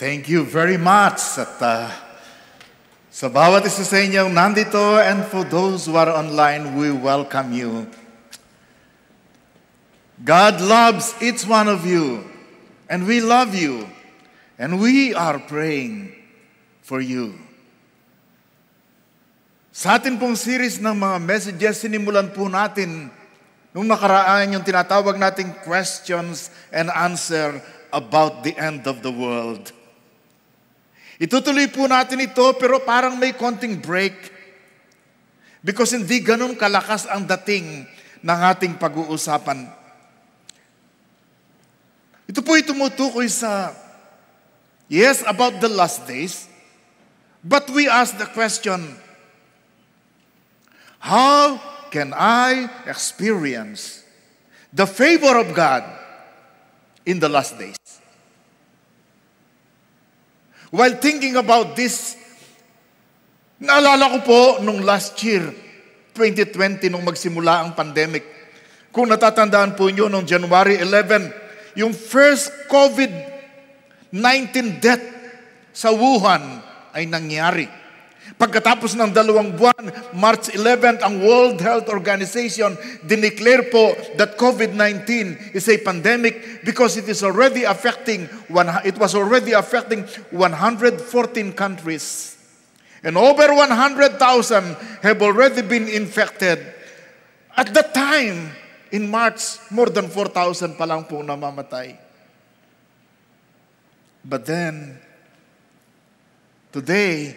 Thank you very much. At uh, sa bawat isa sa inyong nandito and for those who are online, we welcome you. God loves each one of you and we love you and we are praying for you. Sa atin pong series ng mga messages, sinimulan po natin nung nakaraan yung tinatawag nating questions and answer about the end of the world. Itutuloy po natin ito pero parang may konting break because hindi ganun kalakas ang dating ng ating pag-uusapan. Ito po'y tumutukoy sa yes, about the last days, but we ask the question, how can I experience the favor of God in the last days? While thinking about this, naalala ko po nung last year, 2020, nung magsimula ang pandemic. Kung natatandaan po nyo, nung January 11, yung first COVID-19 death sa Wuhan ay nangyari. Pagkatapos ng dalawang buwan, March 11, th ang World Health Organization dineclare po that COVID-19 is a pandemic because it is already affecting one, it was already affecting 114 countries. And over 100,000 have already been infected. At that time, in March, more than 4,000 pa lang po namamatay. But then, today,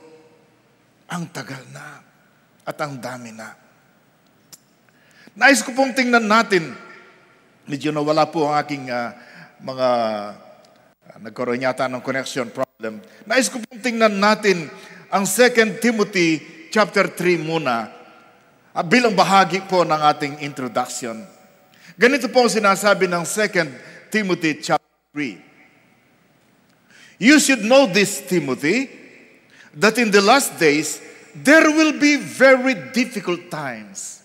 Ang tagal na at ang dami na. Nais ko pong tingnan natin, medyo nawala po ang aking uh, mga uh, nagkaroon yata ng connection problem. Nais ko pong tingnan natin ang 2 Timothy chapter 3 muna uh, bilang bahagi po ng ating introduction. Ganito po ang sinasabi ng 2 Timothy chapter 3. You should know this, Timothy, that in the last days there will be very difficult times.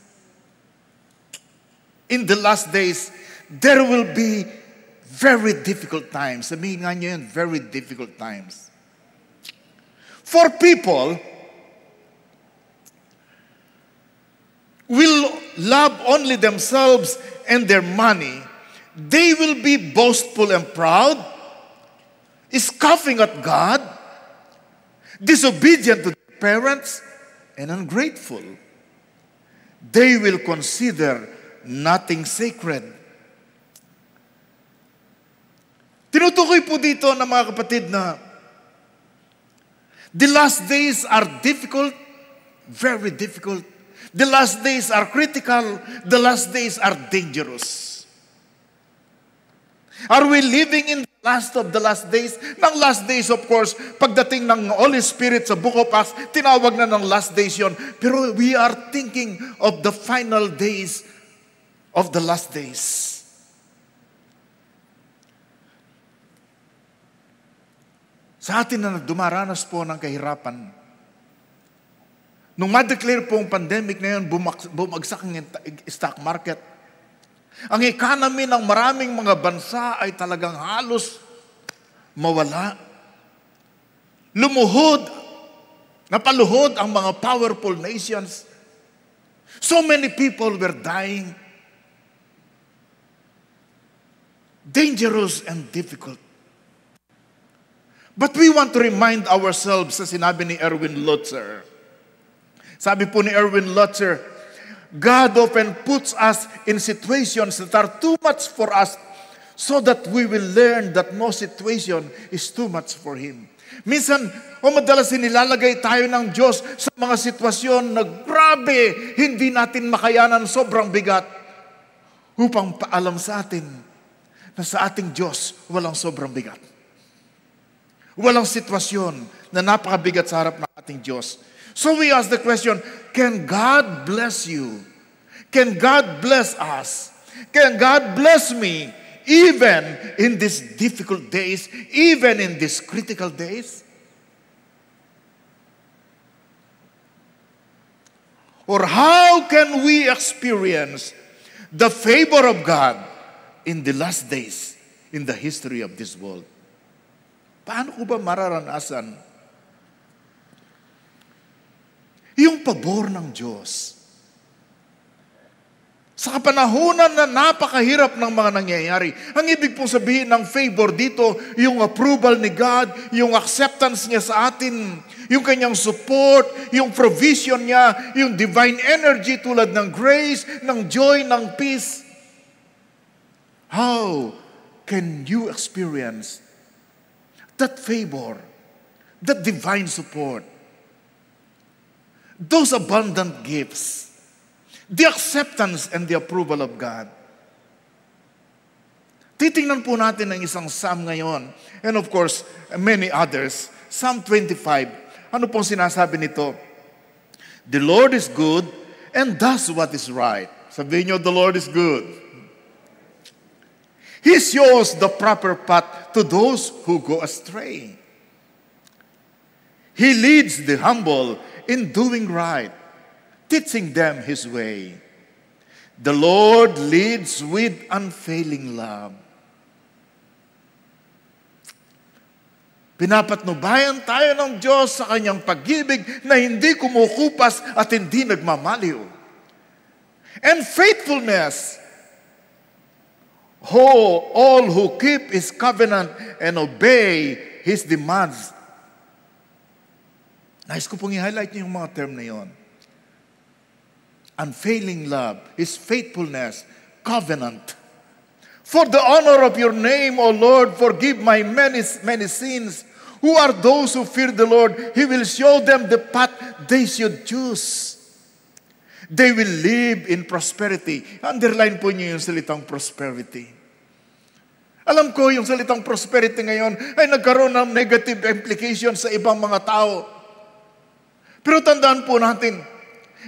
In the last days, there will be very difficult times. I mean, very difficult times. For people, will love only themselves and their money. They will be boastful and proud, scoffing at God, disobedient to their parents, and ungrateful. They will consider nothing sacred. Tinutukoy po dito ng mga kapatid na the last days are difficult, very difficult. The last days are critical. The last days are dangerous. Are we living in the last of the last days? Ng last days, of course, pagdating ng Holy Spirit sa Book of Acts, tinawag na ng last days yon. Pero we are thinking of the final days of the last days. Sa atin na dumaranas po ng kahirapan, nung ma-declare po ang pandemic na yun, bumagsak ang stock market, ang economy ng maraming mga bansa ay talagang halos mawala. Lumuhod, napaluhod ang mga powerful nations. So many people were dying. Dangerous and difficult. But we want to remind ourselves, sa sinabi ni Erwin Lutzer. Sabi po ni Erwin Lutzer, God often puts us in situations that are too much for us so that we will learn that no situation is too much for Him. Minsan, o madalas inilalagay tayo ng Diyos sa mga sitwasyon na grabe, hindi natin makayanan sobrang bigat upang paalam sa atin na sa ating Diyos walang sobrang bigat. Walang sitwasyon na napakabigat sa harap ng ating Diyos. So we ask the question, Can God bless you? Can God bless us? Can God bless me even in these difficult days, even in these critical days? Or how can we experience the favor of God in the last days in the history of this world? Paano ko ba mararanasan Yung pabor ng Diyos. Sa kapanahonan na napakahirap ng mga nangyayari, ang ibig pong sabihin ng favor dito, yung approval ni God, yung acceptance niya sa atin, yung kanyang support, yung provision niya, yung divine energy tulad ng grace, ng joy, ng peace. How can you experience that favor, that divine support? those abundant gifts, the acceptance and the approval of God. Titingnan po natin ang isang Psalm ngayon, and of course, many others. Psalm 25, ano pong sinasabi nito? The Lord is good and does what is right. Sabihin nyo, the Lord is good. He shows the proper path to those who go astray. He leads the humble in doing right, teaching them his way. The Lord leads with unfailing love. Pinapatnubayan tayo ng Diyos sa kanyang pag-ibig na hindi kumukupas at hindi nagmamaliw. And faithfulness. Oh, all who keep His covenant and obey His demands Nais ko pong i-highlight niyo yung mga term na yon. Unfailing love, His faithfulness, covenant. For the honor of your name, O Lord, forgive my many, many sins. Who are those who fear the Lord? He will show them the path they should choose. They will live in prosperity. Underline po niyo yung salitang prosperity. Alam ko yung salitang prosperity ngayon ay nagkaroon ng negative implication sa ibang mga tao. Pero tandaan po natin,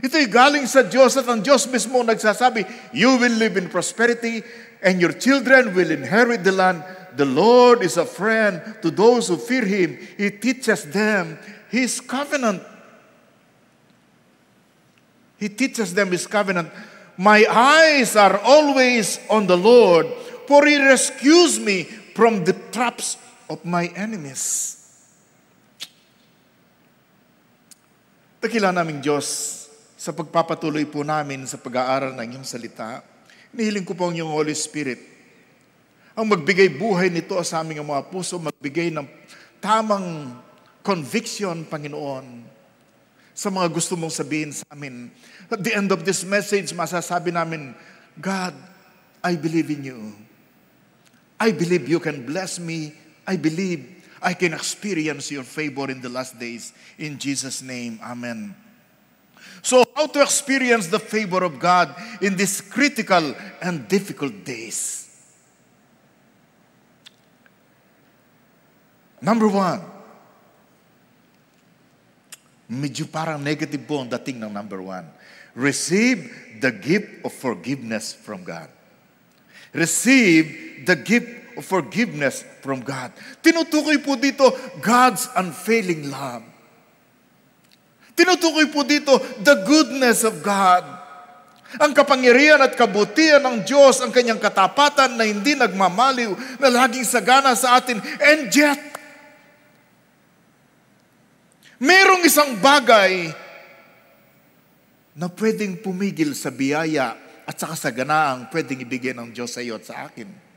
ito'y galing sa Diyos at ang Diyos mismo nagsasabi, You will live in prosperity and your children will inherit the land. The Lord is a friend to those who fear Him. He teaches them His covenant. He teaches them His covenant. My eyes are always on the Lord, for He rescues me from the traps of my enemies. Dakila naming Diyos, sa pagpapatuloy po namin sa pag-aaral ng iyong salita, nihiling ko po ang iyong Holy Spirit. Ang magbigay buhay nito sa aming mga puso, magbigay ng tamang conviction, Panginoon, sa mga gusto mong sabihin sa amin. At the end of this message, masasabi namin, God, I believe in you. I believe you can bless me. I believe I can experience your favor in the last days. In Jesus' name, Amen. So, how to experience the favor of God in these critical and difficult days? Number one, medyo parang negative po ang dating ng number one. Receive the gift of forgiveness from God. Receive the gift of forgiveness from God. Tinutukoy po dito God's unfailing love. Tinutukoy po dito the goodness of God. Ang kapangyarihan at kabutihan ng Diyos, ang kanyang katapatan na hindi nagmamaliw, na laging sagana sa atin. And yet, merong isang bagay na pwedeng pumigil sa biyaya at sa kasaganaang pwedeng ibigay ng Diyos sa iyo at sa akin.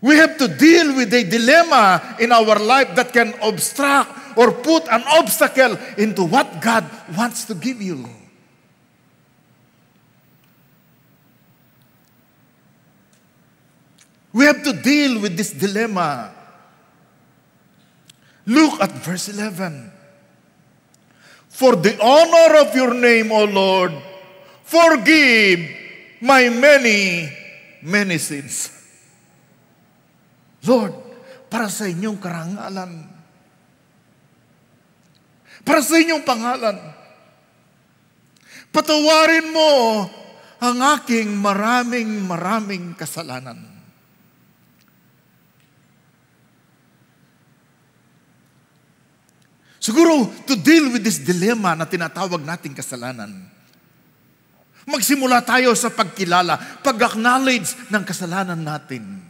We have to deal with a dilemma in our life that can obstruct or put an obstacle into what God wants to give you. We have to deal with this dilemma. Look at verse 11. For the honor of your name, O Lord, forgive my many, many sins. Lord, para sa inyong karangalan, para sa inyong pangalan, patawarin mo ang aking maraming maraming kasalanan. Siguro, to deal with this dilemma na tinatawag nating kasalanan, magsimula tayo sa pagkilala, pag-acknowledge ng kasalanan natin.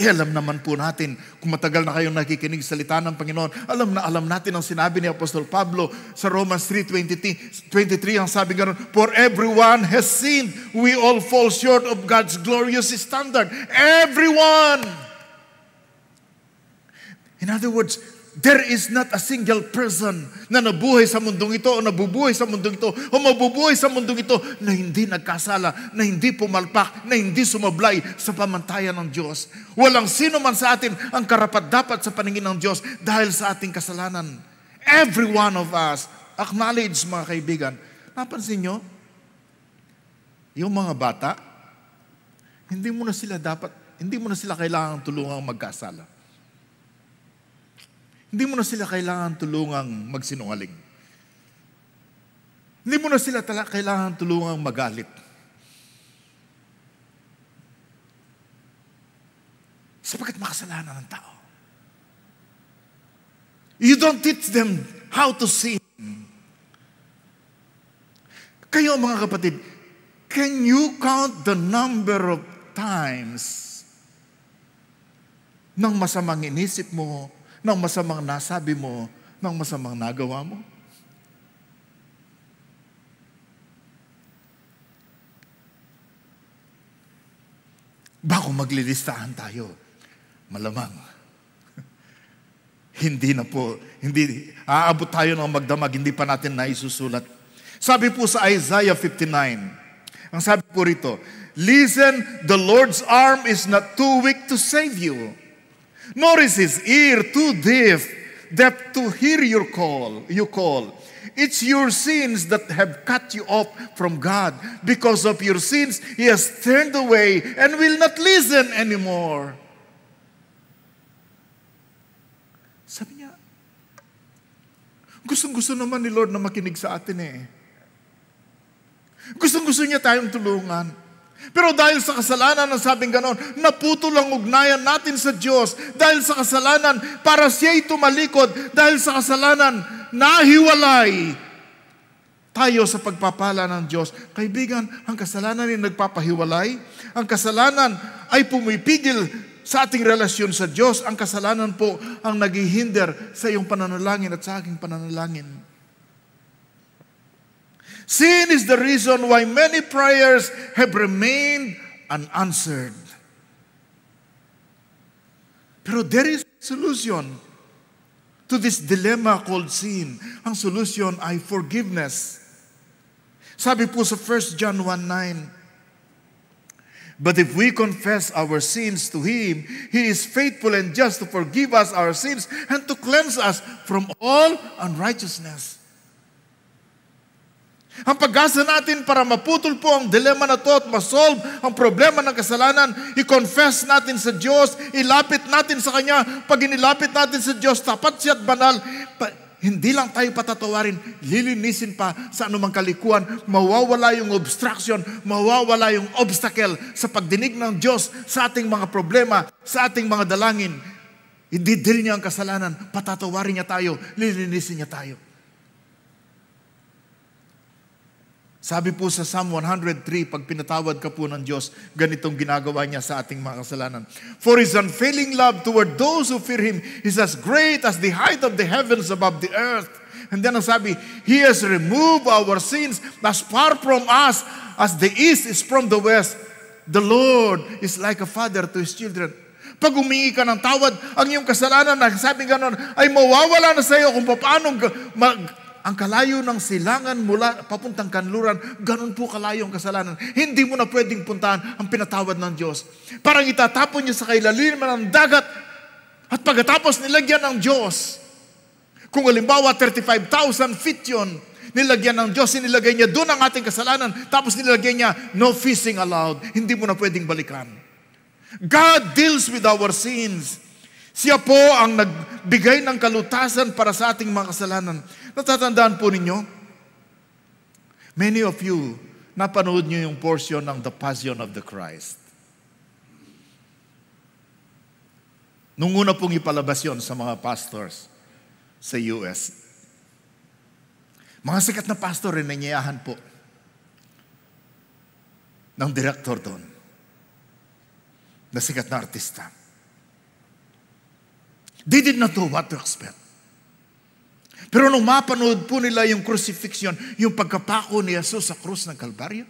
Eh, alam naman po natin, kung matagal na kayong nakikinig salita ng Panginoon, alam na alam natin ang sinabi ni Apostol Pablo sa Romans 3.23, 23, ang sabi ganoon, For everyone has sinned. We all fall short of God's glorious standard. Everyone! In other words, There is not a single person na nabuhay sa mundong ito o nabubuhay sa mundong ito o mabubuhay sa mundong ito na hindi nagkasala, na hindi pumalpak, na hindi sumablay sa pamantayan ng Diyos. Walang sino man sa atin ang karapat-dapat sa paningin ng Diyos dahil sa ating kasalanan. Every one of us, acknowledge mga kaibigan, napansin nyo, yung mga bata, hindi mo na sila dapat, hindi mo na sila kailangan tulungan magkasala. Hindi mo na sila kailangan tulungang magsinungaling. Hindi mo na sila tala, kailangan tulungang magalit. Sapagkat makasalanan ng tao. You don't teach them how to sin. Kayo mga kapatid, can you count the number of times nang masamang inisip mo, ng masamang nasabi mo, ng masamang nagawa mo? Bako maglilistahan tayo. Malamang. hindi na po, hindi, aabot tayo ng magdamag, hindi pa natin naisusulat. Sabi po sa Isaiah 59, ang sabi po rito, Listen, the Lord's arm is not too weak to save you Nor is his ear too deaf that to hear your call, you call. It's your sins that have cut you off from God. Because of your sins, he has turned away and will not listen anymore. Sabi niya, gustong-gusto naman ni Lord na makinig sa atin eh. Gustong-gusto niya tayong tulungan. Pero dahil sa kasalanan, ang sabing ganon, naputol ang ugnayan natin sa Diyos. Dahil sa kasalanan, para siya'y tumalikod. Dahil sa kasalanan, nahiwalay tayo sa pagpapala ng Diyos. Kaibigan, ang kasalanan ay nagpapahiwalay. Ang kasalanan ay pumipigil sa ating relasyon sa Diyos. Ang kasalanan po ang naghihinder sa iyong pananalangin at sa aking pananalangin. Sin is the reason why many prayers have remained unanswered. Pero there is solution to this dilemma called sin. Ang solution ay forgiveness. Sabi po sa 1 John 1.9, But if we confess our sins to Him, He is faithful and just to forgive us our sins and to cleanse us from all unrighteousness. Ang pag-asa natin para maputol po ang dilema na to at masolve ang problema ng kasalanan, i-confess natin sa Diyos, ilapit natin sa Kanya. Pag inilapit natin sa Diyos, tapat siya at banal. Pa- hindi lang tayo patatawarin, lilinisin pa sa anumang kalikuan. Mawawala yung obstruction, mawawala yung obstacle sa pagdinig ng Diyos sa ating mga problema, sa ating mga dalangin. Ididil niya ang kasalanan, patatawarin niya tayo, lilinisin niya tayo. Sabi po sa Psalm 103, pag pinatawad ka po ng Diyos, ganitong ginagawa niya sa ating mga kasalanan. For His unfailing love toward those who fear Him is as great as the height of the heavens above the earth. And then ang sabi, He has removed our sins as far from us as the east is from the west. The Lord is like a father to His children. Pag humingi ka ng tawad, ang iyong kasalanan, sabi ganon, ay mawawala na sa iyo kung paano ang kalayo ng silangan mula papuntang kanluran, ganun po kalayo ang kasalanan. Hindi mo na pwedeng puntahan ang pinatawad ng Diyos. Parang itatapon niya sa kailaliman ng dagat at pagkatapos nilagyan ng Diyos. Kung halimbawa 35,000 feet yun, nilagyan ng Diyos, nilagay niya doon ang ating kasalanan, tapos nilagay niya, no fishing allowed. Hindi mo na pwedeng balikan. God deals with our sins. Siya po ang nagbigay ng kalutasan para sa ating mga kasalanan. Natatandaan po ninyo, many of you, napanood niyo yung portion ng The Passion of the Christ. Nung una pong ipalabas yon sa mga pastors sa US, mga sikat na pastor rin nanyayahan po ng direktor doon na sikat na artista. They did not know what to expect. Pero nung mapanood po nila yung crucifixion, yung pagkapako ni Jesus sa krus ng Kalbaryo,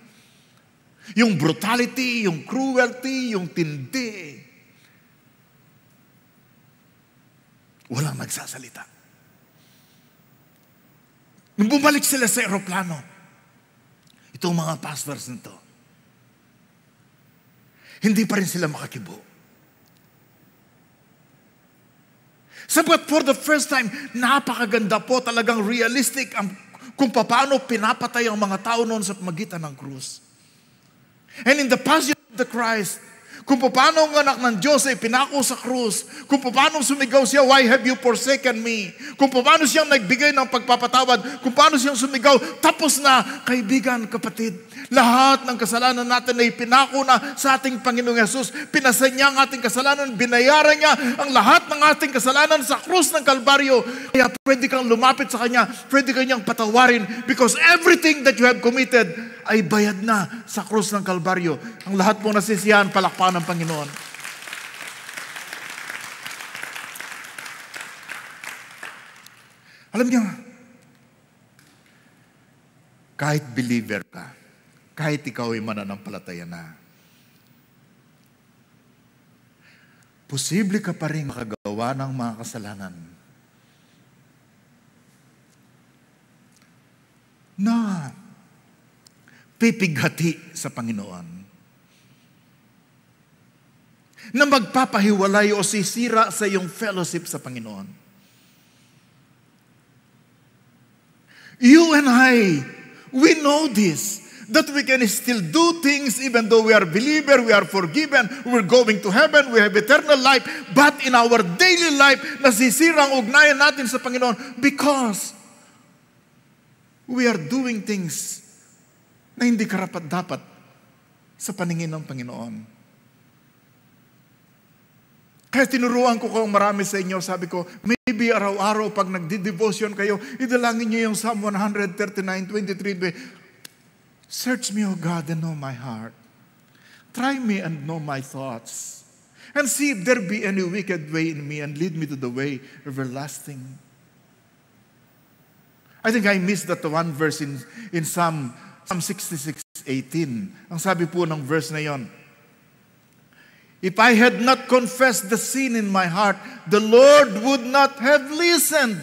yung brutality, yung cruelty, yung tindi, walang nagsasalita. Nung bumalik sila sa eroplano, itong mga pastors nito, hindi pa rin sila makakibo. Sabat for the first time, napakaganda po talagang realistic ang, kung paano pinapatay ang mga tao noon sa magitan ng krus. And in the passion of the Christ, kung paano ang anak ng Diyos ay pinako sa krus. Kung paano sumigaw siya, why have you forsaken me? Kung paano siyang nagbigay ng pagpapatawad. Kung paano siyang sumigaw, tapos na, kaibigan, kapatid. Lahat ng kasalanan natin ay pinako na sa ating Panginoong Yesus. Pinasa niya ang ating kasalanan, binayaran niya ang lahat ng ating kasalanan sa krus ng Kalbaryo. Kaya pwede kang lumapit sa Kanya, pwede kanyang patawarin because everything that you have committed ay bayad na sa krus ng Kalbaryo. Ang lahat po nasisiyahan, palakpakan ng Panginoon. Alam niyo, kahit believer ka, kahit ikaw ay mananampalataya na, posible ka pa rin makagawa ng mga kasalanan. Na pipighati sa Panginoon. Na magpapahiwalay o sisira sa iyong fellowship sa Panginoon. You and I, we know this. That we can still do things even though we are believer, we are forgiven, we're going to heaven, we have eternal life. But in our daily life, nasisira ang ugnayan natin sa Panginoon because we are doing things na hindi karapat dapat sa paningin ng Panginoon. Kaya tinuruan ko kung marami sa inyo, sabi ko, maybe araw-araw pag nagdi-devotion kayo, idalangin nyo yung Psalm 139.23. 23, Search me, O God, and know my heart. Try me and know my thoughts. And see if there be any wicked way in me and lead me to the way everlasting. I think I missed that one verse in, in Psalm Psalm 66:18. Ang sabi po ng verse na 'yon, If I had not confessed the sin in my heart, the Lord would not have listened.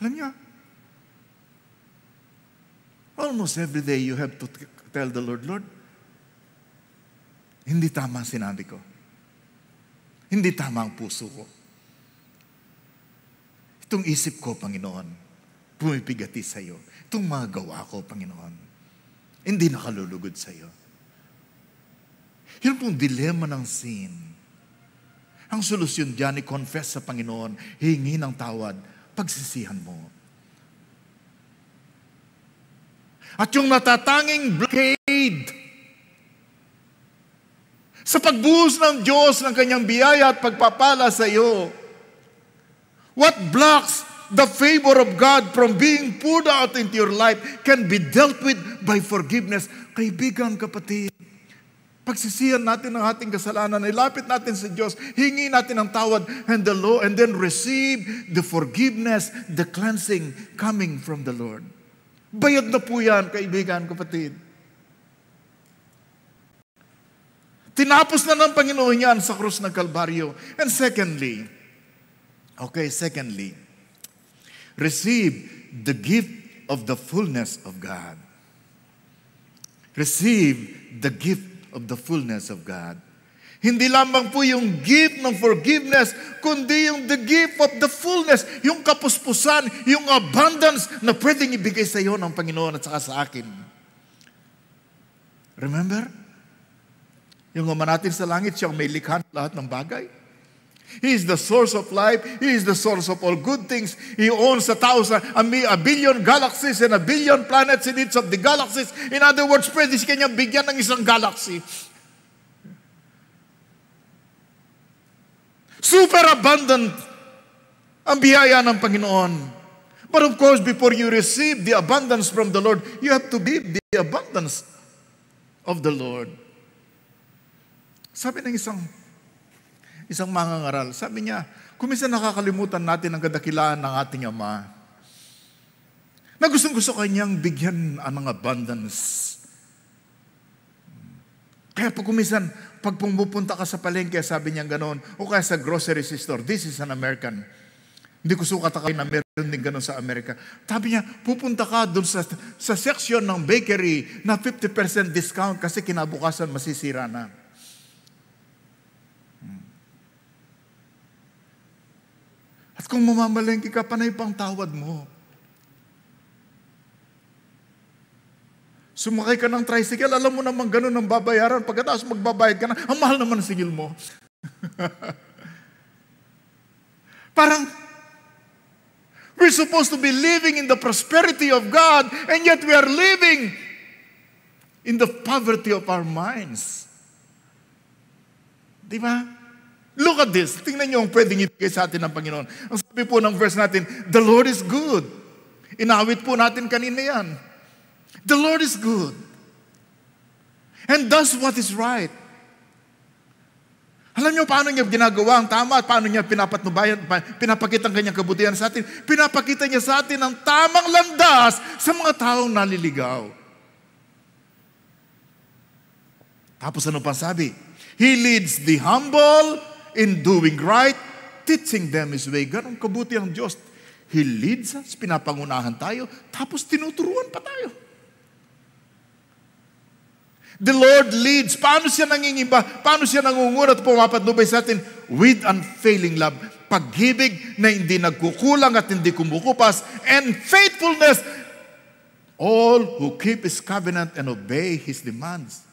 Alam niyo, almost every day you have to tell the Lord, Lord, hindi tama sinabi ko. Hindi tama ang puso ko. Itong isip ko, Panginoon bumibigati sa iyo. Itong mga gawa ko, Panginoon, hindi nakalulugod sa iyo. Yun pong dilema ng sin. Ang solusyon dyan, i-confess sa Panginoon, hingi ng tawad, pagsisihan mo. At yung natatanging blockade sa pagbuhos ng Diyos ng kanyang biyaya at pagpapala sa iyo, what blocks The favor of God from being poured out into your life can be dealt with by forgiveness. Kaibigan, kapatid, Pagsisihan natin ang ating kasalanan, ilapit natin sa Diyos, hingi natin ang tawad and the law, and then receive the forgiveness, the cleansing coming from the Lord. Bayad na po yan, kaibigan, kapatid. Tinapos na ng Panginoon yan sa krus ng Kalbaryo. And secondly, okay, secondly, Receive the gift of the fullness of God. Receive the gift of the fullness of God. Hindi lamang po yung gift ng forgiveness, kundi yung the gift of the fullness, yung kapuspusan, yung abundance na pwedeng ibigay sa iyo ng Panginoon at saka sa akin. Remember? Yung naman natin sa langit, siyang may likha lahat ng bagay. He is the source of life. He is the source of all good things. He owns a thousand, a, a billion galaxies and a billion planets in each of the galaxies. In other words, pwede siya kanya bigyan ng isang galaxy. Super abundant ang biyaya ng Panginoon. But of course, before you receive the abundance from the Lord, you have to be the abundance of the Lord. Sabi ng isang isang mangangaral. Sabi niya, kuminsan nakakalimutan natin ang kadakilaan ng ating Ama. Na gustong gusto kanyang bigyan ang abundance. Kaya pag kuminsan, pag pumupunta ka sa palengke, sabi niya ganoon, o kaya sa grocery store, this is an American. Hindi ko sukatakay na meron din ganoon sa Amerika. Sabi niya, pupunta ka doon sa, sa section ng bakery na 50% discount kasi kinabukasan masisira na. Kung mamamalengke ka, panay pang tawad mo. Sumakay ka ng tricycle, alam mo naman ganun ang babayaran. Pagkatapos magbabayad ka na, ang mahal naman ang singil mo. Parang, we're supposed to be living in the prosperity of God, and yet we are living in the poverty of our minds. Di ba? Look at this. Tingnan niyo ang pwedeng ibigay sa atin ng Panginoon. Ang sabi po ng verse natin, The Lord is good. Inawit po natin kanina yan. The Lord is good. And does what is right. Alam niyo paano niya ginagawa ang tama at paano niya pinapatnubayan, pinapakita ang kanyang kabutihan sa atin. Pinapakita niya sa atin ang tamang landas sa mga taong naliligaw. Tapos ano pa sabi? He leads the humble in doing right, teaching them His way. Ganon kabuti ang Diyos. He leads us, pinapangunahan tayo, tapos tinuturuan pa tayo. The Lord leads. Paano siya nangingimba? Paano siya nangunguna at pumapatnubay sa atin? With unfailing love. Pag-ibig na hindi nagkukulang at hindi kumukupas. And faithfulness. All who keep His covenant and obey His demands.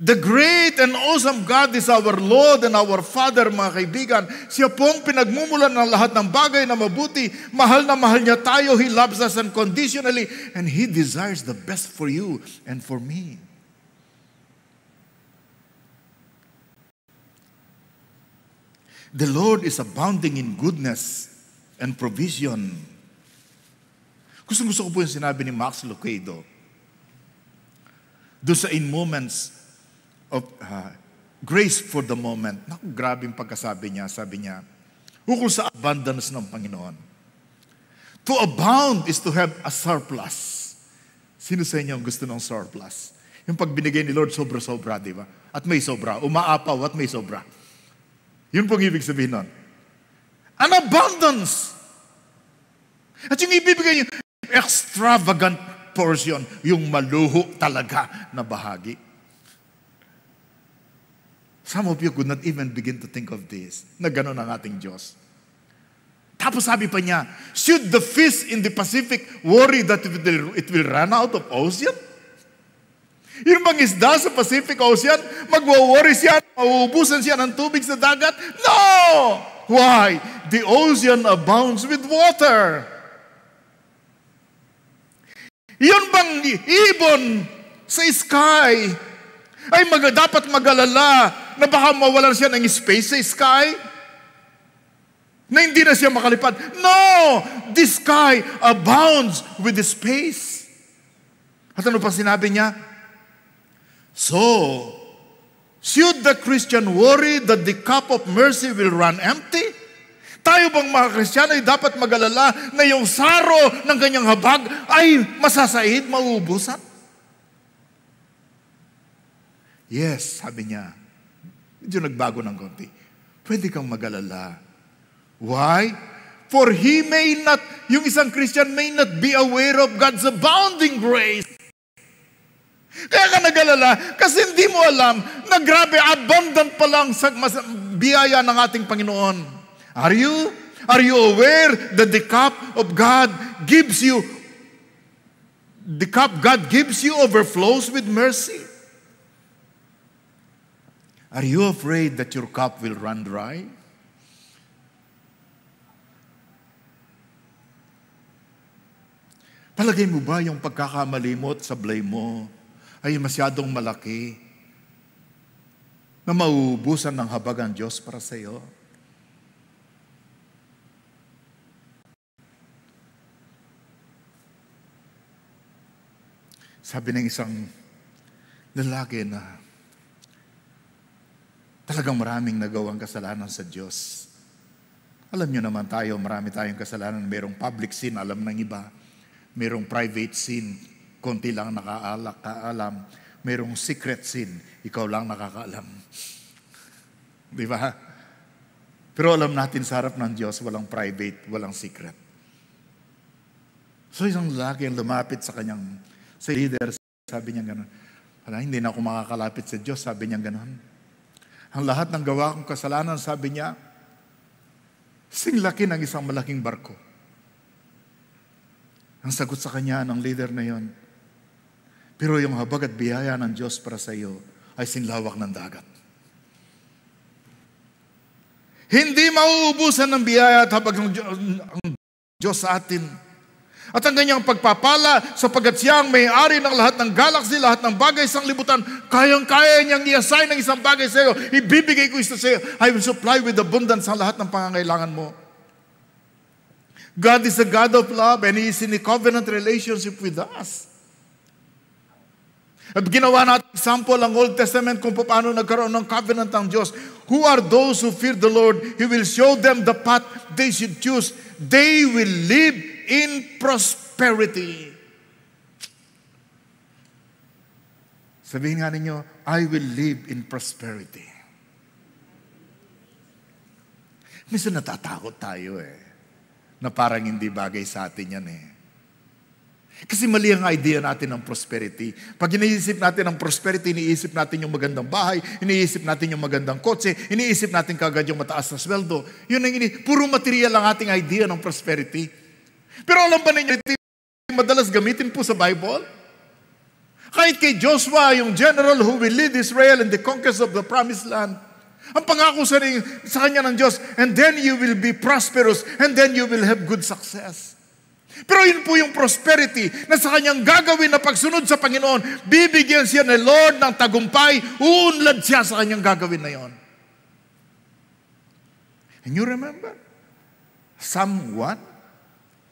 The great and awesome God is our Lord and our Father, mga kaibigan. Siya ang pinagmumulan ng lahat ng bagay na mabuti. Mahal na mahal niya tayo. He loves us unconditionally. And He desires the best for you and for me. The Lord is abounding in goodness and provision. Gusto gusto ko po yung sinabi ni Max Lucado. Doon sa in moments of uh, grace for the moment. Naku, grabe yung pagkasabi niya. Sabi niya, ukol sa abundance ng Panginoon. To abound is to have a surplus. Sino sa inyo ang gusto ng surplus? Yung pagbinigay ni Lord, sobra-sobra, di ba? At may sobra. Umaapaw at may sobra. Yun pong ibig sabihin nun. An abundance. At yung ibibigay niyo, extravagant portion, yung maluho talaga na bahagi. Some of you could not even begin to think of this, na gano'n ang ating Diyos. Tapos sabi pa niya, should the fish in the Pacific worry that it will, it will run out of ocean? Yung bang isda sa Pacific Ocean, magwa-worry siya, mauubusan siya ng tubig sa dagat? No! Why? The ocean abounds with water. Yun bang ibon sa sky ay mag, dapat magalala na baka mawalan siya ng space sa sky? Na hindi na siya makalipad. No! This sky abounds with the space. At ano pa sinabi niya? So, should the Christian worry that the cup of mercy will run empty? Tayo bang mga Kristiyano ay dapat magalala na yung saro ng kanyang habag ay masasaid, mauubusan? Yes, sabi niya. Medyo nagbago ng konti. Pwede kang magalala. Why? For he may not, yung isang Christian may not be aware of God's abounding grace. Kaya ka nagalala kasi hindi mo alam na grabe abundant pa lang sa mas, biyaya ng ating Panginoon. Are you? Are you aware that the cup of God gives you the cup God gives you overflows with mercy? Are you afraid that your cup will run dry? Palagay mo ba yung pagkakamali mo at sablay mo ay masyadong malaki na mauubusan ng habag ang Diyos para sa iyo? Sabi ng isang lalaki na talagang maraming nagawang kasalanan sa Diyos. Alam nyo naman tayo, marami tayong kasalanan. Merong public sin, alam ng iba. Merong private sin, konti lang nakakaalam. Merong secret sin, ikaw lang nakakaalam. Di ba? Pero alam natin sa harap ng Diyos, walang private, walang secret. So isang lalaki ang lumapit sa kanyang, sa leader, sabi niya gano'n, hindi na ako makakalapit sa Diyos, sabi niya gano'n ang lahat ng gawa kong kasalanan, sabi niya, singlaki ng isang malaking barko. Ang sagot sa kanya ng leader na yon, pero yung habag at biyaya ng Diyos para sa iyo ay sinlawak ng dagat. Hindi mauubusan ng biyaya at habag ng Diyos, ang Diyos sa atin at ang ganyang pagpapala sapagat siya ang may-ari ng lahat ng galaxy, lahat ng bagay sa libutan, kayang-kaya niyang i-assign ng isang bagay sa iyo, ibibigay ko ito sa iyo. I will supply with abundance ang lahat ng pangangailangan mo. God is a God of love and He is in a covenant relationship with us. At ginawa natin example ang Old Testament kung paano nagkaroon ng covenant ang Diyos. Who are those who fear the Lord? He will show them the path they should choose. They will live in prosperity. Sabihin nga ninyo, I will live in prosperity. Minsan natatakot tayo eh, na parang hindi bagay sa atin yan eh. Kasi mali ang idea natin ng prosperity. Pag iniisip natin ang prosperity, iniisip natin yung magandang bahay, iniisip natin yung magandang kotse, iniisip natin kagad yung mataas na sweldo. Yun ang ini Puro material ang ating idea ng prosperity. Pero alam ba ninyo, ito madalas gamitin po sa Bible? Kahit kay Joshua, yung general who will lead Israel in the conquest of the promised land, ang pangako sa, ni, sa kanya ng Diyos, and then you will be prosperous, and then you will have good success. Pero yun po yung prosperity na sa kanyang gagawin na pagsunod sa Panginoon, bibigyan siya ng Lord ng tagumpay, uunlad siya sa kanyang gagawin na yon. And you remember? Psalm what?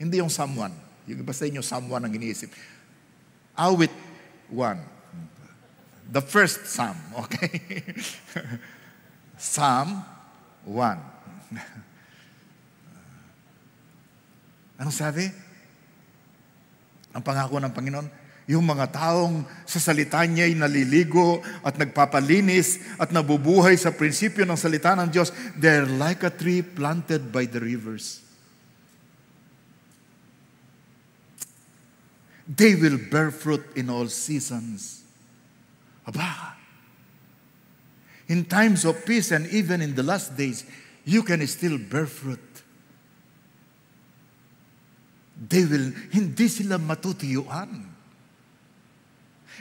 Hindi yung someone. Yung iba sa inyo, someone ang iniisip. Awit one. The first psalm, okay? psalm 1. Anong sabi? Ang pangako ng Panginoon, yung mga taong sa salita ay naliligo at nagpapalinis at nabubuhay sa prinsipyo ng salita ng Diyos, they're like a tree planted by the rivers They will bear fruit in all seasons. Aba, in times of peace and even in the last days, you can still bear fruit. They will, hindi sila matutuyuan.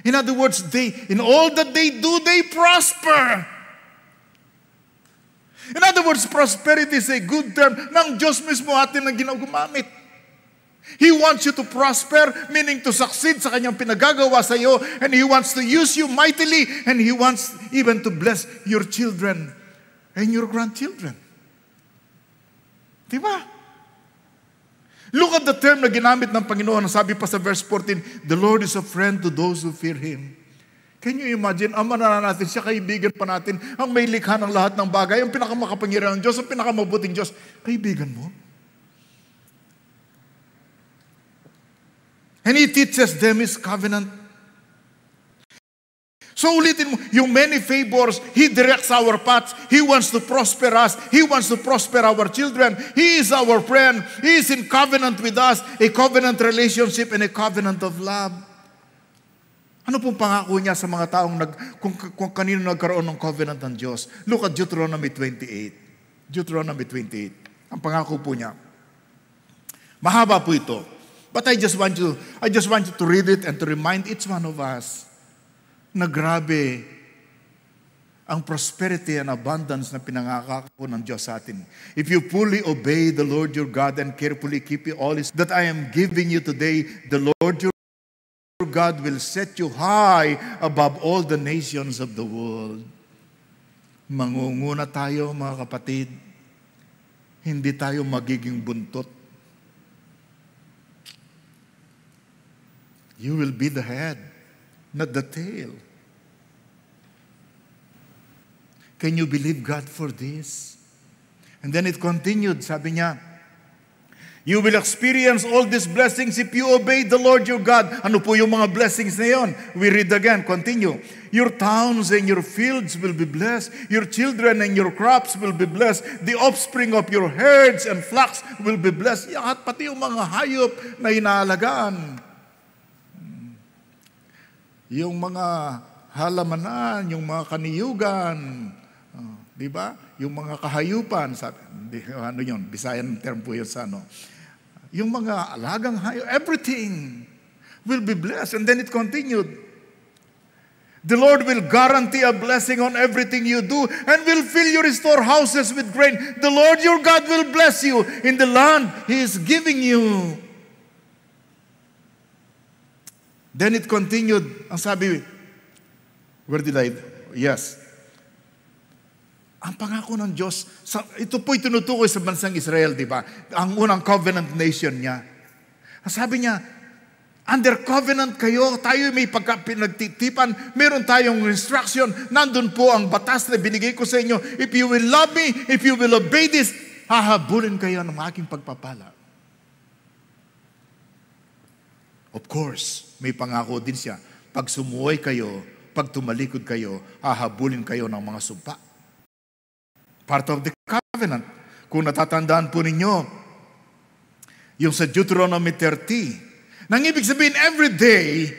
In other words, they, in all that they do, they prosper. In other words, prosperity is a good term ng Diyos mismo atin na ginagumamit. He wants you to prosper, meaning to succeed sa kanyang pinagagawa sa iyo. And He wants to use you mightily. And He wants even to bless your children and your grandchildren. Diba? Look at the term na ginamit ng Panginoon. Sabi pa sa verse 14, The Lord is a friend to those who fear Him. Can you imagine? Ama na natin, siya kaibigan pa natin, ang may likha ng lahat ng bagay, ang pinakamakapangyarihan ng Diyos, ang pinakamabuting Diyos. Kaibigan mo? And He teaches them His covenant. So ulitin mo, yung many favors, He directs our paths. He wants to prosper us. He wants to prosper our children. He is our friend. He is in covenant with us, a covenant relationship and a covenant of love. Ano pong pangako niya sa mga taong nag, kung, kung kanino nagkaroon ng covenant ng Diyos? Look at Deuteronomy 28. Deuteronomy 28. Ang pangako po niya. Mahaba po ito. But I just want you, I just want you to read it and to remind each one of us na grabe ang prosperity and abundance na pinangakako ng Diyos sa atin. If you fully obey the Lord your God and carefully keep all His that I am giving you today, the Lord your God will set you high above all the nations of the world. Mangunguna tayo mga kapatid. Hindi tayo magiging buntot You will be the head, not the tail. Can you believe God for this? And then it continued, sabi niya, You will experience all these blessings if you obey the Lord your God. Ano po yung mga blessings na yon? We read again, continue. Your towns and your fields will be blessed. Your children and your crops will be blessed. The offspring of your herds and flocks will be blessed. At pati yung mga hayop na inaalagaan yung mga halamanan, yung mga kaniyugan, uh, di ba? Yung mga kahayupan, sa, ano yun, Bisayan term po yun sa ano. Yung mga alagang hayo, everything will be blessed. And then it continued. The Lord will guarantee a blessing on everything you do and will fill your storehouses with grain. The Lord your God will bless you in the land He is giving you. Then it continued. Ang sabi, where did I? Yes. Ang pangako ng Diyos, sa, ito po'y tinutukoy sa bansang Israel, di ba? Ang unang covenant nation niya. Ang sabi niya, under covenant kayo, tayo may pagka, pinagtitipan, meron tayong instruction, nandun po ang batas na binigay ko sa inyo. If you will love me, if you will obey this, hahabulin kayo ng aking pagpapala. Of course, may pangako din siya. Pag sumuway kayo, pag tumalikod kayo, hahabulin kayo ng mga sumpa. Part of the covenant. Kung natatandaan po ninyo, yung sa Deuteronomy 30, nang ibig sabihin, every day,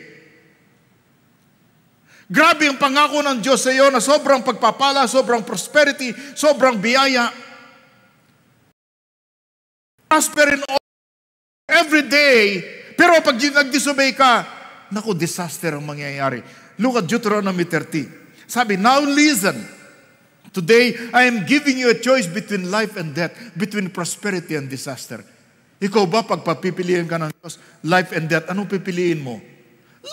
grabe yung pangako ng Diyos sa iyo na sobrang pagpapala, sobrang prosperity, sobrang biyaya. Prosper in all, every day, pero pag nag-disobey ka, naku, disaster ang mangyayari. Look at Deuteronomy 30. Sabi, now listen. Today, I am giving you a choice between life and death, between prosperity and disaster. Ikaw ba, pag papipiliin ka ng Diyos, life and death, anong pipiliin mo?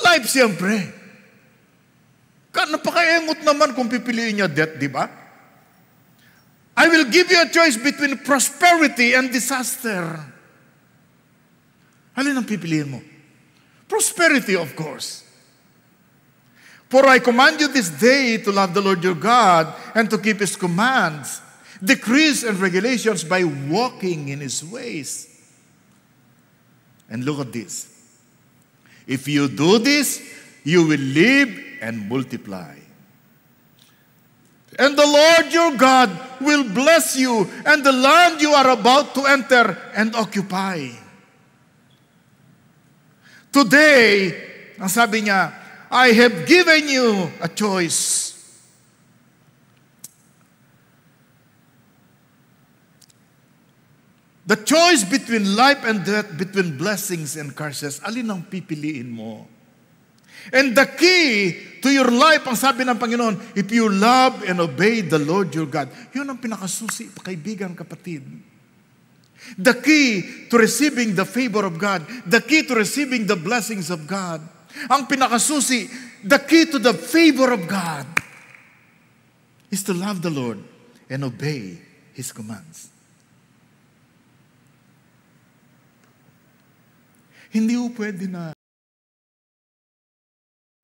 Life, siyempre. Napakaengot naman kung pipiliin niya death, di ba? I will give you a choice between prosperity and disaster. Alin ang pipiliin mo? Prosperity, of course. For I command you this day to love the Lord your God and to keep his commands, decrees, and regulations by walking in his ways. And look at this. If you do this, you will live and multiply. And the Lord your God will bless you and the land you are about to enter and occupy. Today, ang sabi niya, I have given you a choice. The choice between life and death, between blessings and curses, alin ang pipiliin mo? And the key to your life, ang sabi ng Panginoon, if you love and obey the Lord your God, yun ang pinakasusi, kaibigan, kapatid. Kapatid. The key to receiving the favor of God, the key to receiving the blessings of God, ang pinakasusi, the key to the favor of God is to love the Lord and obey His commands. Hindi po pwede na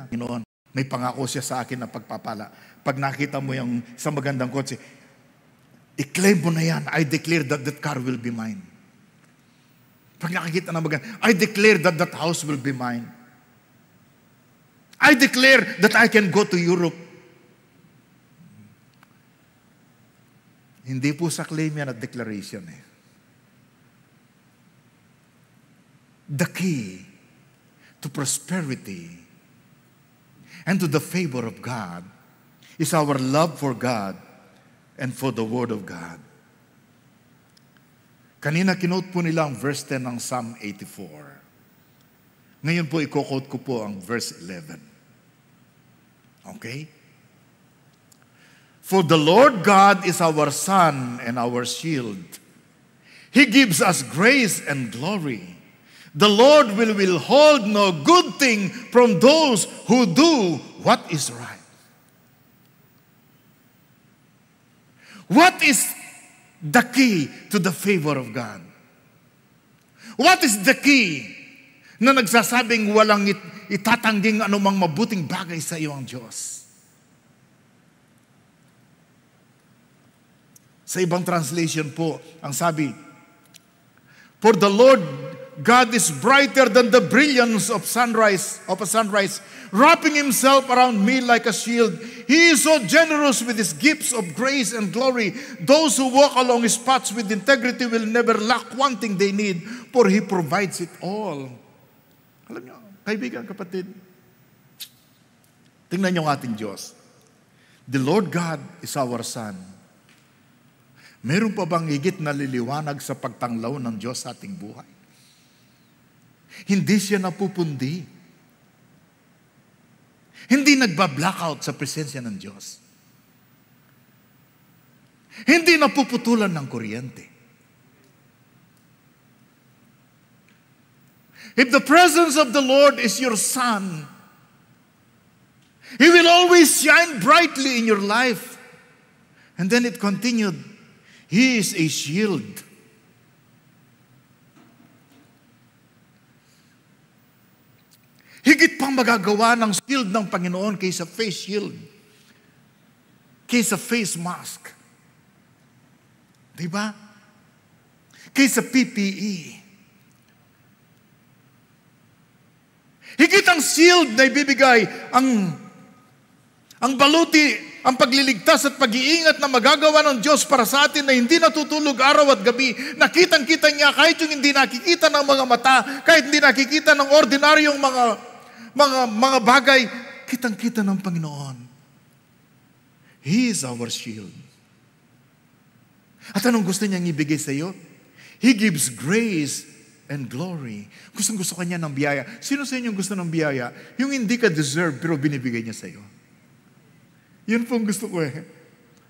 Panginoon, may pangako siya sa akin na pagpapala. Pag nakita mo yung sa magandang kotse, Declare mo na yan. I declare that that car will be mine. Pag nakikita na maganda, I declare that that house will be mine. I declare that I can go to Europe. Hindi po sa claim yan at declaration eh. The key to prosperity and to the favor of God is our love for God and for the Word of God. Kanina kinote po nila ang verse 10 ng Psalm 84. Ngayon po ikokote ko po ang verse 11. Okay? For the Lord God is our sun and our shield. He gives us grace and glory. The Lord will will hold no good thing from those who do what is right. What is the key to the favor of God? What is the key na nagsasabing walang it, itatangging anumang mabuting bagay sa iyong ang Diyos? Sa ibang translation po, ang sabi, For the Lord God is brighter than the brilliance of sunrise, of a sunrise, wrapping himself around me like a shield. He is so generous with his gifts of grace and glory. Those who walk along his paths with integrity will never lack one thing they need, for he provides it all. Alam niyo, kaibigan, kapatid, tingnan niyo ang ating Diyos. The Lord God is our Son. Meron pa bang higit na liliwanag sa pagtanglaw ng Diyos sa ating buhay? Hindi siya napupundi. Hindi nagba-blackout sa presensya ng Diyos. Hindi napuputulan ng kuryente. If the presence of the Lord is your sun, He will always shine brightly in your life. And then it continued, He is a shield Higit pang magagawa ng shield ng Panginoon kaysa face shield, kaysa face mask. Di ba? Kaysa PPE. Higit ang shield na ibibigay ang ang baluti, ang pagliligtas at pag-iingat na magagawa ng Diyos para sa atin na hindi natutulog araw at gabi. Nakitang-kita niya kahit yung hindi nakikita ng mga mata, kahit hindi nakikita ng ordinaryong mga mga, mga bagay, kitang-kita ng Panginoon. He is our shield. At anong gusto niyang ibigay sa iyo? He gives grace and glory. Gustong gusto kanya ng biyaya. Sino sa inyo gusto ng biyaya? Yung hindi ka deserve pero binibigay niya sa iyo. Yun pong gusto ko eh.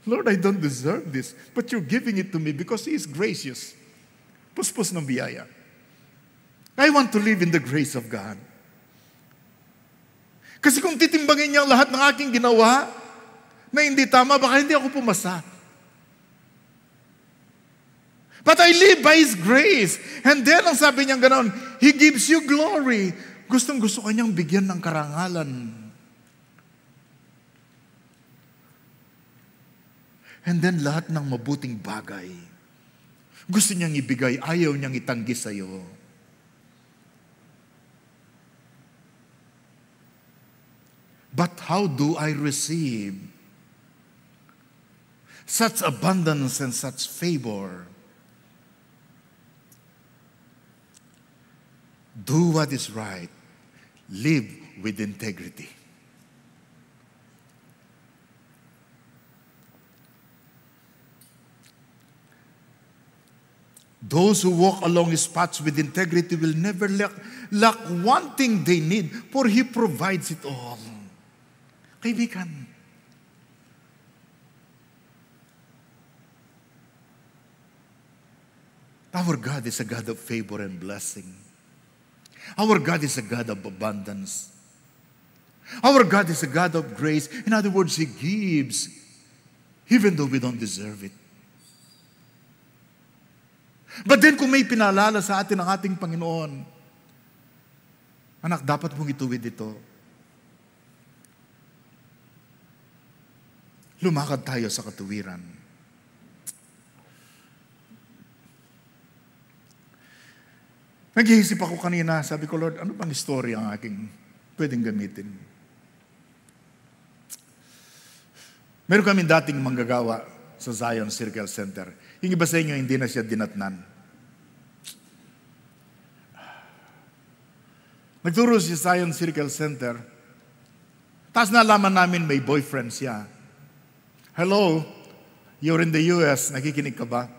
Lord, I don't deserve this, but you're giving it to me because He is gracious. Puspos ng biyaya. I want to live in the grace of God. Kasi kung titimbangin niya lahat ng aking ginawa na hindi tama, baka hindi ako pumasa. But I live by His grace. And then, ang sabi niya ganoon, He gives you glory. Gustong gusto kanyang bigyan ng karangalan. And then, lahat ng mabuting bagay, gusto niyang ibigay, ayaw niyang itanggi sa'yo. But how do I receive such abundance and such favor? Do what is right, live with integrity. Those who walk along his paths with integrity will never lack, lack one thing they need, for he provides it all. Kaibigan, our God is a God of favor and blessing. Our God is a God of abundance. Our God is a God of grace. In other words, He gives even though we don't deserve it. But then kung may pinalala sa atin ang ating Panginoon, anak, dapat mong ituwid ito lumakad tayo sa katuwiran. Nag-iisip ako kanina, sabi ko, Lord, ano pang istorya ang aking pwedeng gamitin? Meron kami dating manggagawa sa Zion Circle Center. Yung iba sa inyo, hindi na siya dinatnan. Nagturo si Zion Circle Center. Tapos nalaman namin may boyfriend siya Hello, you're in the US, nakikinig ka ba?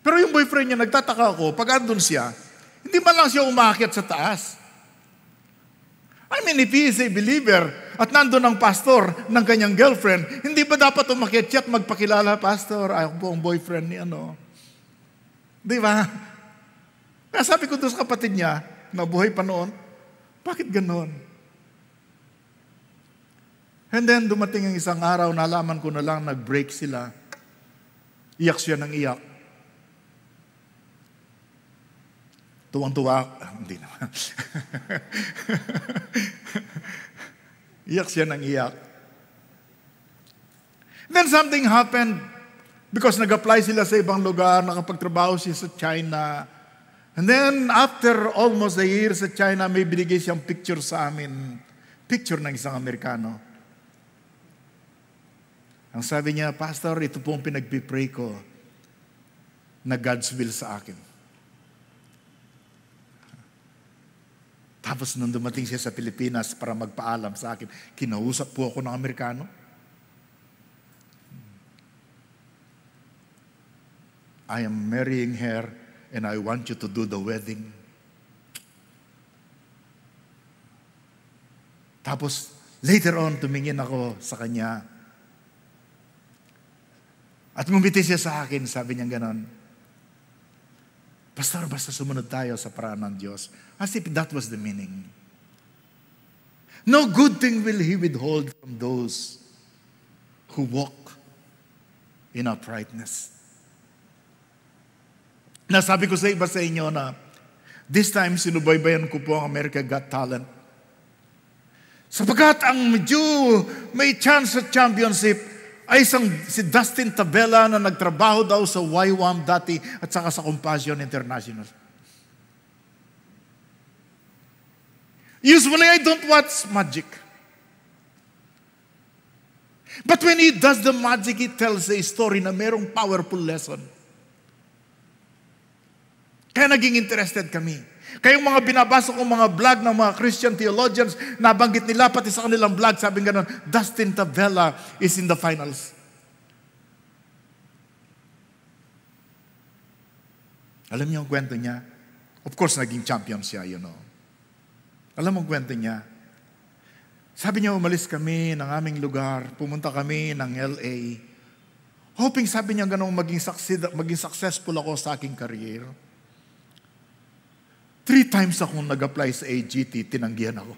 Pero yung boyfriend niya, nagtataka ako, pag andun siya, hindi man lang siya umakyat sa taas. I mean, if he is a believer at nandun ang pastor ng kanyang girlfriend, hindi ba dapat umakyat siya at magpakilala, Pastor, ako po ang boyfriend ni ano. Di ba? Kaya sabi ko doon sa kapatid niya, nabuhay pa noon, bakit ganon? And then dumating ang isang araw, nalaman ko na lang, nag-break sila. Iyak siya ng iyak. Tuwang-tuwa, ah, hindi naman. iyak siya ng iyak. Then something happened because nag-apply sila sa ibang lugar, nakapagtrabaho siya sa China. And then after almost a year sa China, may binigay siyang picture sa amin. Picture ng isang Amerikano. Ang sabi niya, Pastor, ito po ang pinagpipray ko na God's will sa akin. Tapos nung dumating siya sa Pilipinas para magpaalam sa akin, kinausap po ako ng Amerikano. I am marrying her and I want you to do the wedding. Tapos, later on, tumingin ako sa kanya at ngumiti siya sa akin, sabi niya ganon. Pastor, basta sumunod tayo sa paraan ng Diyos. As if that was the meaning. No good thing will He withhold from those who walk in uprightness. Nasabi ko sa iba sa inyo na this time sinubaybayan ko po ang America Got Talent. Sapagat ang Jew may chance sa championship, ay isang si Dustin Tabela na nagtrabaho daw sa YWAM dati at saka sa Compassion International. Usually, I don't watch magic. But when he does the magic, he tells a story na merong powerful lesson. Kaya naging interested kami. Kayong mga binabasa kong mga vlog ng mga Christian theologians, nabanggit nila pati sa kanilang vlog, sabi nga Dustin Tabella is in the finals. Alam niyo ang kwento niya? Of course, naging champion siya, you know. Alam mo ang kwento niya? Sabi niya, umalis kami ng aming lugar, pumunta kami ng LA. Hoping, sabi niya, ganun maging, succeed, maging successful ako sa aking career. Three times akong nag-apply sa AGT, tinanggihan ako.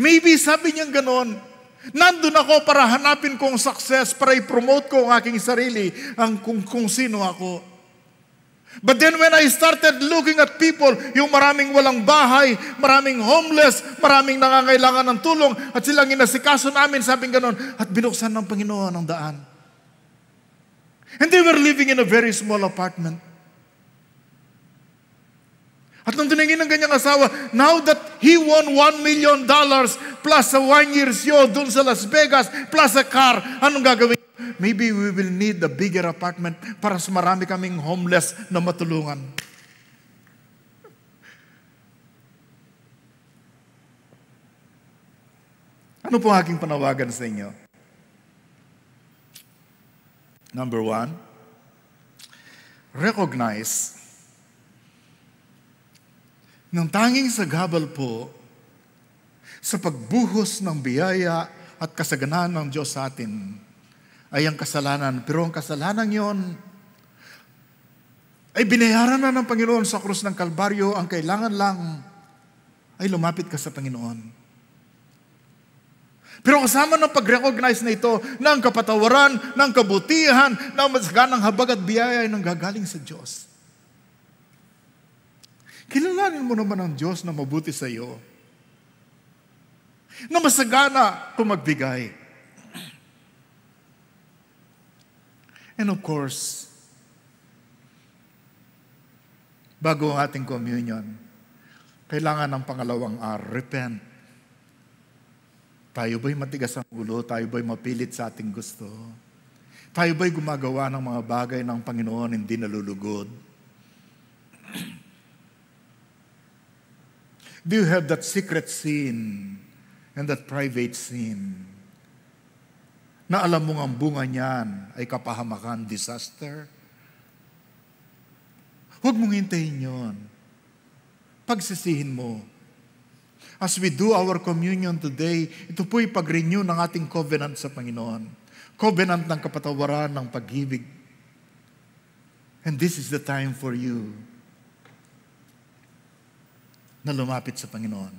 Maybe sabi niya ganoon, nandun ako para hanapin kong success, para i-promote ko ang aking sarili, ang kung, kung sino ako. But then when I started looking at people, yung maraming walang bahay, maraming homeless, maraming nangangailangan ng tulong, at silang inasikaso namin, sabi ganon, at binuksan ng Panginoon ang daan. And they were living in a very small apartment. At nung tiningin ng kanyang asawa, now that he won 1 million dollars plus a one year show e dun sa Las Vegas plus a car, anong gagawin? Maybe we will need a bigger apartment para sa marami kaming homeless na matulungan. Ano po aking panawagan sa inyo? Number one, recognize ng tanging sagabal po sa pagbuhos ng biyaya at kasaganaan ng Diyos sa atin ay ang kasalanan. Pero ang kasalanan yon ay binayaran na ng Panginoon sa krus ng Kalbaryo. Ang kailangan lang ay lumapit ka sa Panginoon. Pero kasama ng pag-recognize na ito ng kapatawaran, ng kabutihan, ng masaganang habag at biyaya ay nanggagaling sa Diyos. Kilalanin mo naman ang Diyos na mabuti sa iyo. Na masagana kung magbigay. And of course, bago ang ating communion, kailangan ng pangalawang R, repent. Tayo ba'y matigas ang ulo? Tayo ba'y mapilit sa ating gusto? Tayo ba'y gumagawa ng mga bagay ng Panginoon hindi nalulugod? Do you have that secret sin and that private sin? Na alam mo ang bunga niyan ay kapahamakan, disaster? Huwag mong hintayin yon. Pagsisihin mo, As we do our communion today, ito po'y pag-renew ng ating covenant sa Panginoon. Covenant ng kapatawaran, ng pag-ibig. And this is the time for you na lumapit sa Panginoon.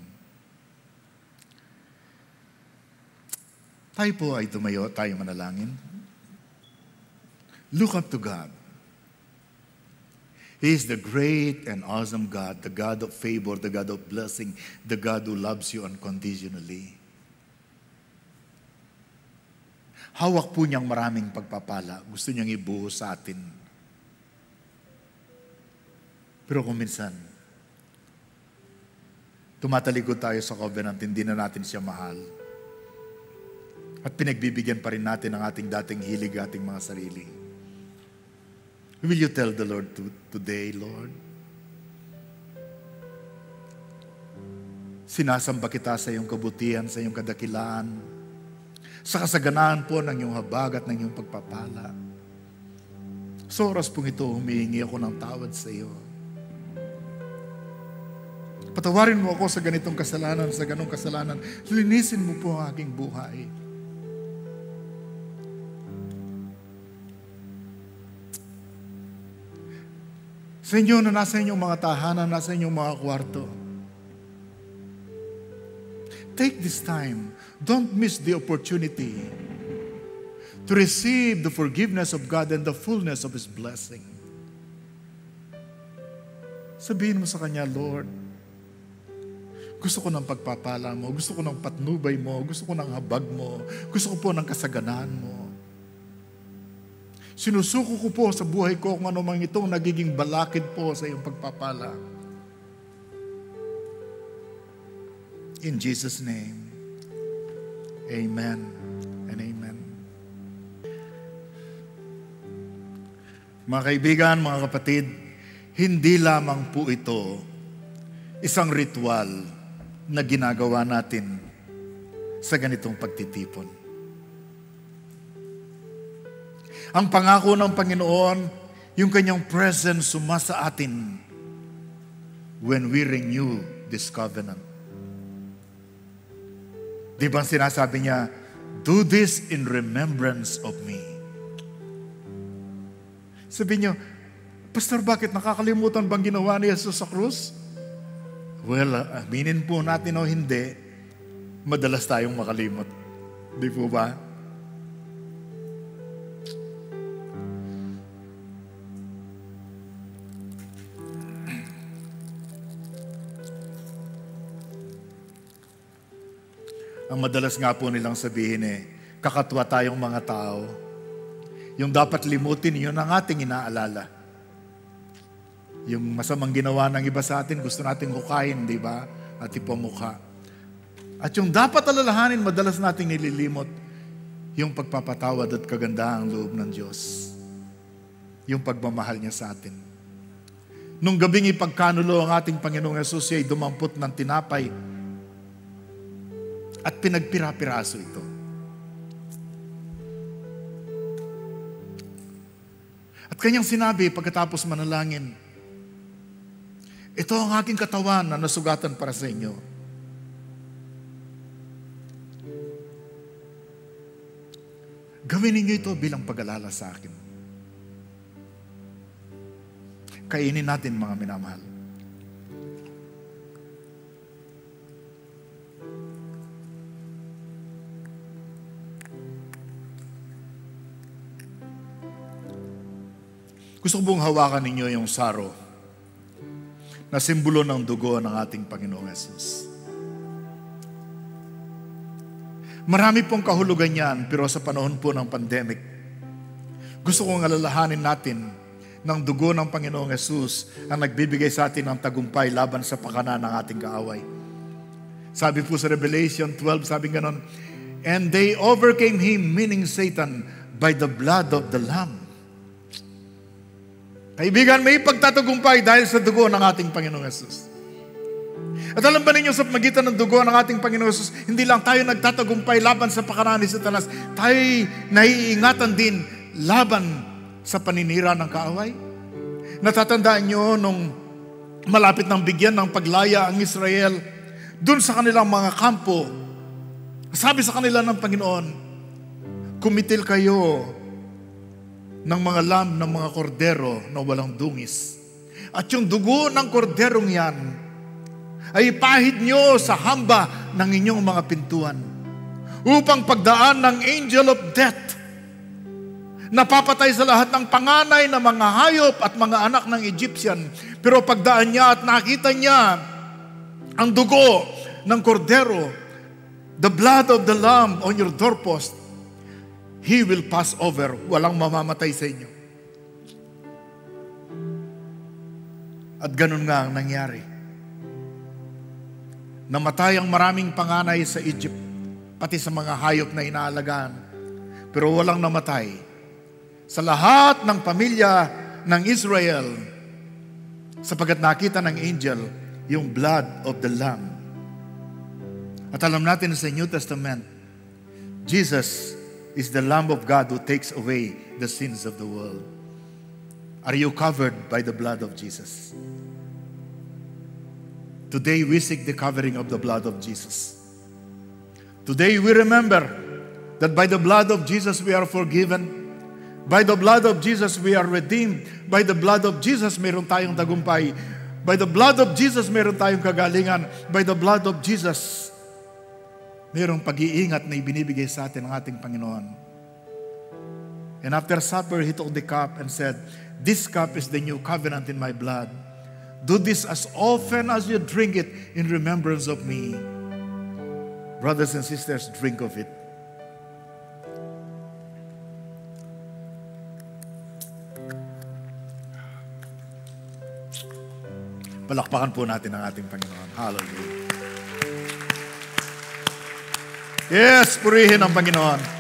Tayo po ay tumayo, tayo manalangin. Look up to God. He is the great and awesome God, the God of favor, the God of blessing, the God who loves you unconditionally. Hawak po niyang maraming pagpapala. Gusto niyang ibuhos sa atin. Pero kung minsan, tumatalikod tayo sa covenant, hindi na natin siya mahal. At pinagbibigyan pa rin natin ang ating dating hilig, ating mga sarili. Will you tell the Lord to, today, Lord? Sinasamba kita sa iyong kabutihan, sa iyong kadakilaan, sa kasaganaan po ng iyong habag at ng iyong pagpapala. Sa oras pong ito, humihingi ako ng tawad sa iyo. Patawarin mo ako sa ganitong kasalanan, sa ganong kasalanan. Linisin mo po ang aking buhay. Sa inyo na nasa inyong mga tahanan, nasa inyong mga kwarto. Take this time. Don't miss the opportunity to receive the forgiveness of God and the fullness of His blessing. Sabihin mo sa Kanya, Lord, gusto ko ng pagpapala mo, gusto ko ng patnubay mo, gusto ko ng habag mo, gusto ko po ng kasaganan mo. Sinusuko ko po sa buhay ko kung ano mang itong nagiging balakid po sa iyong pagpapala. In Jesus' name, Amen and Amen. Mga kaibigan, mga kapatid, hindi lamang po ito isang ritual na ginagawa natin sa ganitong pagtitipon Ang pangako ng Panginoon, yung kanyang presence suma sa atin when we renew this covenant. Di ba sinasabi niya, Do this in remembrance of me. Sabi niyo, Pastor, bakit nakakalimutan bang ginawa ni Jesus sa krus? Well, aminin po natin o hindi, madalas tayong makalimot. Di po ba? Ang madalas nga po nilang sabihin eh, kakatwa tayong mga tao. Yung dapat limutin, yun ang ating inaalala. Yung masamang ginawa ng iba sa atin, gusto nating hukayin, di ba? At ipamukha. At yung dapat alalahanin, madalas nating nililimot, yung pagpapatawad at kagandahan kagandaang loob ng Diyos. Yung pagmamahal niya sa atin. Nung gabing ipagkanulo ang ating Panginoong Yesus, ay dumampot ng tinapay at pinagpira-piraso ito. At kanyang sinabi pagkatapos manalangin, ito ang aking katawan na nasugatan para sa inyo. Gawin ninyo ito bilang pag-alala sa akin. Kainin natin mga minamahal. Gusto kong hawakan ninyo yung saro na simbolo ng dugo ng ating Panginoong Yesus. Marami pong kahulugan yan, pero sa panahon po ng pandemic, gusto kong alalahanin natin ng dugo ng Panginoong Yesus ang nagbibigay sa atin ng tagumpay laban sa pakana ng ating kaaway. Sabi po sa Revelation 12, sabi ganon, And they overcame him, meaning Satan, by the blood of the Lamb Kaibigan, may pagtatagumpay dahil sa dugo ng ating Panginoong Yesus. At alam ba ninyo sa magitan ng dugo ng ating Panginoong Yesus, hindi lang tayo nagtatagumpay laban sa pakarani sa tanas, tayo naiingatan din laban sa paninira ng kaaway. Natatandaan nyo nung malapit ng bigyan ng paglaya ang Israel, dun sa kanilang mga kampo, sabi sa kanila ng Panginoon, kumitil kayo ng mga lam ng mga kordero na walang dungis. At yung dugo ng korderong yan ay ipahid nyo sa hamba ng inyong mga pintuan upang pagdaan ng angel of death napapatay sa lahat ng panganay na mga hayop at mga anak ng Egyptian. Pero pagdaan niya at nakita niya ang dugo ng kordero, the blood of the lamb on your doorpost, He will pass over. Walang mamamatay sa inyo. At ganun nga ang nangyari. Namatay ang maraming panganay sa Egypt, pati sa mga hayop na inaalagaan. Pero walang namatay. Sa lahat ng pamilya ng Israel, sapagat nakita ng angel yung blood of the Lamb. At alam natin sa New Testament, Jesus is the Lamb of God who takes away the sins of the world. Are you covered by the blood of Jesus? Today we seek the covering of the blood of Jesus. Today we remember that by the blood of Jesus we are forgiven. By the blood of Jesus we are redeemed. By the blood of Jesus meron tayong tagumpay. By the blood of Jesus meron tayong kagalingan. By the blood of Jesus Mayroong pag-iingat na ibinibigay sa atin ng ating Panginoon. And after supper, he took the cup and said, This cup is the new covenant in my blood. Do this as often as you drink it in remembrance of me. Brothers and sisters, drink of it. Palakpakan po natin ang ating Panginoon. Hallelujah. Yes, purihin ang Panginoon.